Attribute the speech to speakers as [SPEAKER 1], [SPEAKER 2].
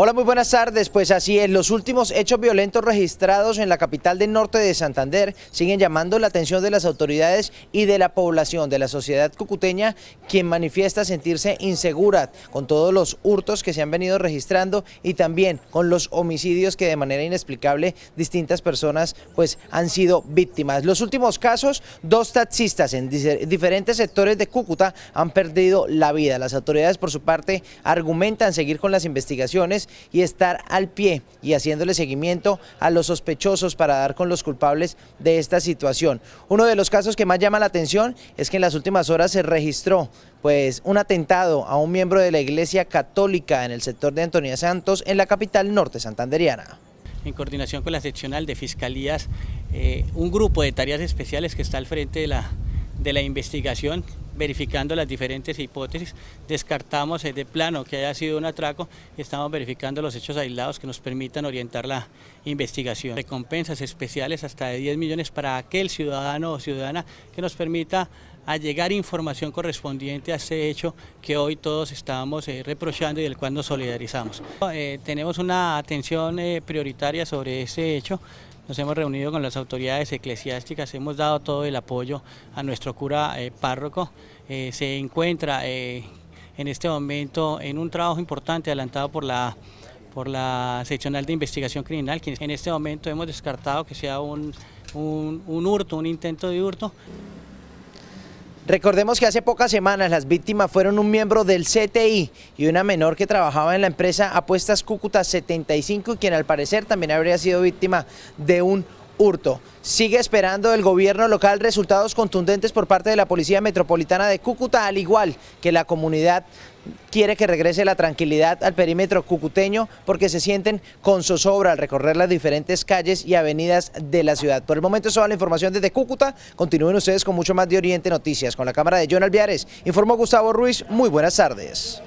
[SPEAKER 1] Hola, muy buenas tardes. Pues así es, los últimos hechos violentos registrados en la capital del norte de Santander siguen llamando la atención de las autoridades y de la población, de la sociedad cucuteña, quien manifiesta sentirse insegura con todos los hurtos que se han venido registrando y también con los homicidios que de manera inexplicable distintas personas pues han sido víctimas. Los últimos casos, dos taxistas en diferentes sectores de Cúcuta han perdido la vida. Las autoridades por su parte argumentan seguir con las investigaciones y estar al pie y haciéndole seguimiento a los sospechosos para dar con los culpables de esta situación. Uno de los casos que más llama la atención es que en las últimas horas se registró pues un atentado a un miembro de la Iglesia Católica en el sector de Antonia Santos en la capital norte santanderiana
[SPEAKER 2] en coordinación con la seccional de fiscalías, eh, un grupo de tareas especiales que está al frente de la, de la investigación verificando las diferentes hipótesis, descartamos eh, de plano que haya sido un atraco, y estamos verificando los hechos aislados que nos permitan orientar la investigación. Recompensas especiales hasta de 10 millones para aquel ciudadano o ciudadana que nos permita allegar información correspondiente a ese hecho que hoy todos estamos eh, reprochando y del cual nos solidarizamos. Eh, tenemos una atención prioritaria sobre ese hecho nos hemos reunido con las autoridades eclesiásticas, hemos dado todo el apoyo a nuestro cura eh, párroco. Eh, se encuentra eh, en este momento en un trabajo importante adelantado por la por la seccional de investigación criminal, que en este momento hemos descartado que sea un, un hurto, un intento de hurto.
[SPEAKER 1] Recordemos que hace pocas semanas las víctimas fueron un miembro del CTI y una menor que trabajaba en la empresa Apuestas Cúcuta 75 quien al parecer también habría sido víctima de un hurto. Sigue esperando el gobierno local resultados contundentes por parte de la Policía Metropolitana de Cúcuta, al igual que la comunidad quiere que regrese la tranquilidad al perímetro cucuteño porque se sienten con zozobra al recorrer las diferentes calles y avenidas de la ciudad. Por el momento, eso toda la información desde Cúcuta. Continúen ustedes con mucho más de Oriente Noticias. Con la cámara de John Alviares, informó Gustavo Ruiz. Muy buenas tardes.